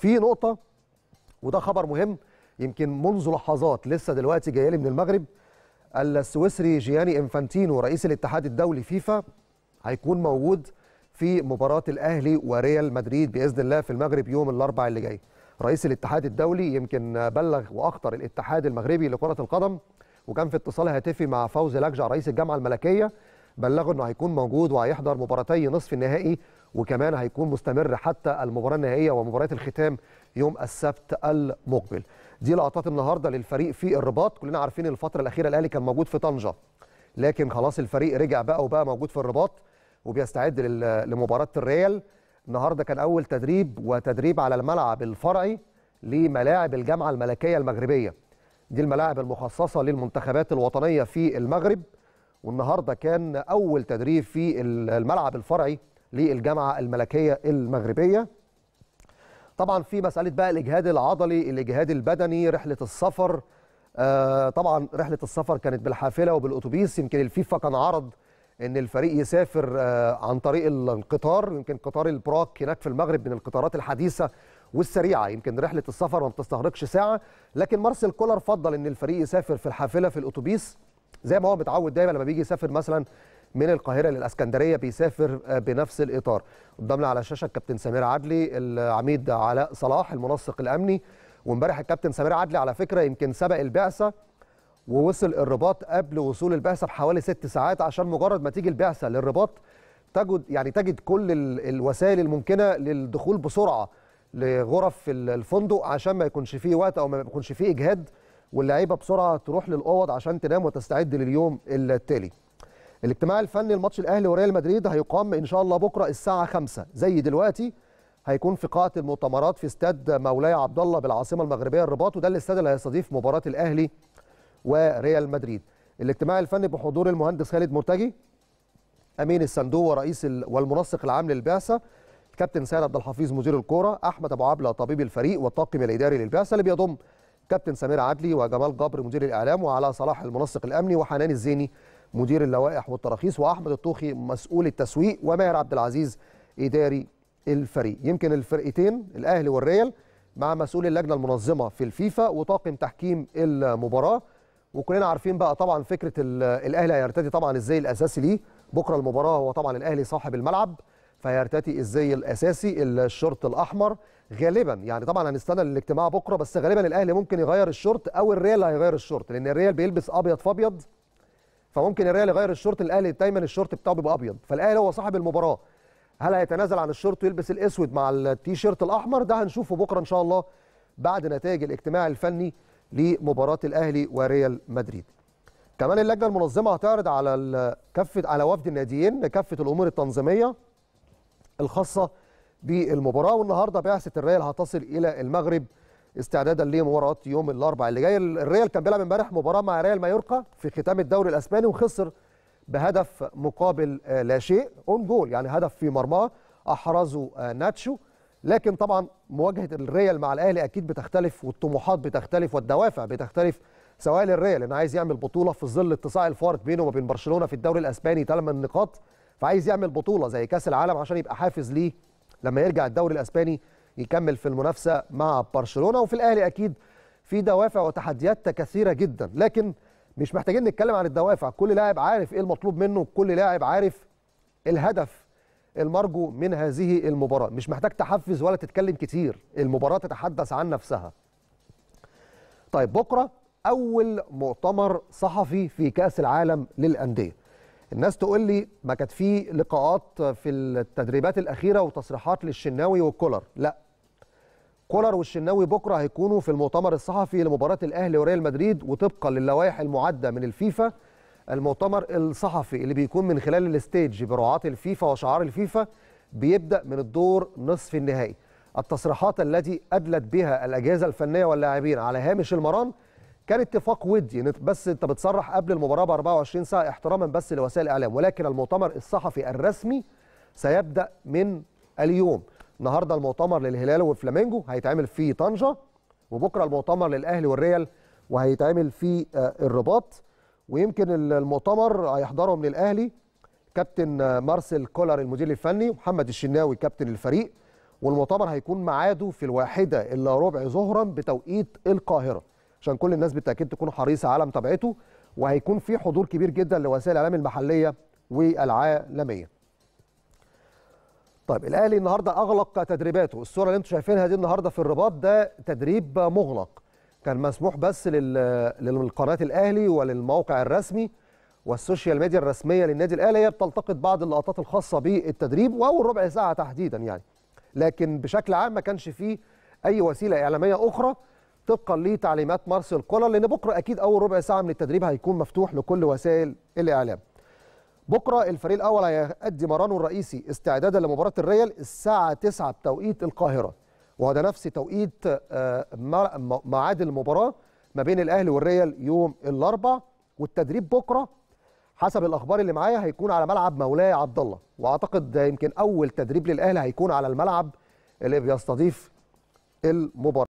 في نقطه وده خبر مهم يمكن منذ لحظات لسه دلوقتي جايالي من المغرب السويسري جياني انفانتينو رئيس الاتحاد الدولي فيفا هيكون موجود في مباراه الاهلي وريال مدريد باذن الله في المغرب يوم الاربعاء اللي جاي رئيس الاتحاد الدولي يمكن بلغ واخطر الاتحاد المغربي لكره القدم وكان في اتصال هاتفي مع فوزي لجع رئيس الجامعه الملكيه بلغه انه هيكون موجود وهيحضر مباراتي نصف النهائي وكمان هيكون مستمر حتى المباراه النهائيه ومباراه الختام يوم السبت المقبل دي لقطات النهارده للفريق في الرباط كلنا عارفين الفتره الاخيره الاهلي كان موجود في طنجه لكن خلاص الفريق رجع بقى وبقى موجود في الرباط وبيستعد لمباراه الريال النهارده كان اول تدريب وتدريب على الملعب الفرعي لملاعب الجامعه الملكيه المغربيه دي الملاعب المخصصه للمنتخبات الوطنيه في المغرب والنهارده كان اول تدريب في الملعب الفرعي للجامعه الملكيه المغربيه طبعا في مساله بقى الاجهاد العضلي الاجهاد البدني رحله السفر آه طبعا رحله السفر كانت بالحافله وبالاتوبيس يمكن الفيفا كان عرض ان الفريق يسافر آه عن طريق القطار يمكن قطار البراك هناك في المغرب من القطارات الحديثه والسريعه يمكن رحله السفر ما بتستغرقش ساعه لكن مارسيل كولر فضل ان الفريق يسافر في الحافله في الاتوبيس زي ما هو متعود دايما لما بيجي يسافر مثلا من القاهرة للأسكندرية بيسافر آه، بنفس الإطار قدامنا على الشاشة الكابتن سمير عدلي العميد علاء صلاح المنسق الأمني وامبارح الكابتن سمير عدلي على فكرة يمكن سبق البعثة ووصل الرباط قبل وصول البعثة بحوالي ست ساعات عشان مجرد ما تيجي البعثة للرباط تجد يعني تجد كل الوسائل الممكنة للدخول بسرعة لغرف الفندق عشان ما يكونش فيه وقت او ما يكونش فيه اجهاد واللعيبه بسرعه تروح للاوض عشان تنام وتستعد لليوم التالي الاجتماع الفني لماتش الاهلي وريال مدريد هيقام ان شاء الله بكره الساعه 5 زي دلوقتي هيكون في قاعه المؤتمرات في استاد مولاي عبد الله بالعاصمه المغربيه الرباط وده الاستاد اللي هيستضيف مباراه الاهلي وريال مدريد الاجتماع الفني بحضور المهندس خالد مرتجي امين الصندوق ورئيس والمنسق العام للبعثه كابتن سيد عبد الحفيظ مدير الكوره احمد ابو عبله طبيب الفريق والطاقم الاداري للبعثه اللي بيضم كابتن سمير عدلي وجمال جبر مدير الاعلام وعلى صلاح المنسق الامني وحنان الزيني مدير اللوائح والتراخيص واحمد الطوخي مسؤول التسويق وماهر عبد العزيز اداري الفريق يمكن الفرقتين الاهلي والريال مع مسؤول اللجنه المنظمه في الفيفا وطاقم تحكيم المباراه وكلنا عارفين بقى طبعا فكره الاهلي هيرتدي طبعا الزي الاساسي ليه بكره المباراه هو طبعا الاهلي صاحب الملعب فهيرتدي الزي الاساسي الشورت الاحمر غالبا يعني طبعا هنستنى الاجتماع بكره بس غالبا الاهلي ممكن يغير الشورت او الريال هيغير الشورت لان الريال بيلبس ابيض فابيض فممكن الريال يغير الشورت الاهلي دايما الشورت بتاعه بيبقى ابيض فالاهلي هو صاحب المباراه هل هيتنازل عن الشورت ويلبس الاسود مع التيشيرت الاحمر ده هنشوفه بكره ان شاء الله بعد نتائج الاجتماع الفني لمباراه الاهلي وريال مدريد كمان اللجنه المنظمه هتعرض على كافه على وفد الناديين كافه الامور التنظيميه الخاصه بالمباراه والنهارده بعثه الريال هتصل الى المغرب استعدادا لمباراه يوم الاربعاء اللي جاي الريال كان بيلعب امبارح مباراه مع ريال مايوركا في ختام الدوري الاسباني وخسر بهدف مقابل آه، لا شيء اون جول يعني هدف في مرماه احرزه آه، ناتشو لكن طبعا مواجهه الريال مع الاهلي اكيد بتختلف والطموحات بتختلف والدوافع بتختلف سواء للريال انه عايز يعمل بطوله في ظل اتساع الفارق بينه وبين برشلونه في الدوري الاسباني ثمان نقاط فعايز يعمل بطوله زي كاس العالم عشان يبقى حافز ليه لما يرجع الدوري الاسباني يكمل في المنافسه مع برشلونه وفي الاهلي اكيد في دوافع وتحديات كثيره جدا لكن مش محتاجين نتكلم عن الدوافع كل لاعب عارف ايه المطلوب منه كل لاعب عارف الهدف المرجو من هذه المباراه مش محتاج تحفز ولا تتكلم كتير المباراه تتحدث عن نفسها طيب بكره اول مؤتمر صحفي في كاس العالم للانديه الناس تقول لي ما كانت في لقاءات في التدريبات الاخيره وتصريحات للشناوي والكولر لا كولر والشناوي بكره هيكونوا في المؤتمر الصحفي لمباراه الاهلي وريال مدريد وطبقا للوائح المعده من الفيفا المؤتمر الصحفي اللي بيكون من خلال الستيج برعاه الفيفا وشعار الفيفا بيبدا من الدور نصف النهائي التصريحات التي ادلت بها الاجهزه الفنيه واللاعبين على هامش المران كان اتفاق ودي بس انت بتصرح قبل المباراه ب 24 ساعه احتراما بس لوسائل الاعلام ولكن المؤتمر الصحفي الرسمي سيبدا من اليوم النهارده المؤتمر للهلال والفلامينجو هيتعمل في طنجه وبكره المؤتمر للاهلي والريال وهيتعمل في آه، الرباط ويمكن المؤتمر هيحضره من الاهلي كابتن آه، مارسيل كولر المدير الفني ومحمد الشناوي كابتن الفريق والمؤتمر هيكون ميعاده في الواحده الا ربع ظهرا بتوقيت القاهره عشان كل الناس بالتاكيد تكون حريصه على متابعته وهيكون في حضور كبير جدا لوسائل الاعلام المحليه والعالميه طيب الاهلي النهارده اغلق تدريباته الصوره اللي انتم شايفينها دي النهارده في الرباط ده تدريب مغلق كان مسموح بس للقناه الاهلي وللموقع الرسمي والسوشيال ميديا الرسميه للنادي الاهلي هي بتلتقط بعض اللقطات الخاصه بالتدريب واول ربع ساعه تحديدا يعني لكن بشكل عام ما كانش فيه اي وسيله اعلاميه اخرى طبقا لتعليمات مارسيل كولر لان بكره اكيد اول ربع ساعه من التدريب هيكون مفتوح لكل وسائل الاعلام بكره الفريق الاول هيأدي مرانه الرئيسي استعدادا لمباراه الريال الساعه 9 بتوقيت القاهره وهذا نفس توقيت آه، ميعاد المباراه ما بين الاهلي والريال يوم الاربع والتدريب بكره حسب الاخبار اللي معايا هيكون على ملعب مولاي عبد الله واعتقد ده يمكن اول تدريب للاهلي هيكون على الملعب اللي بيستضيف المباراه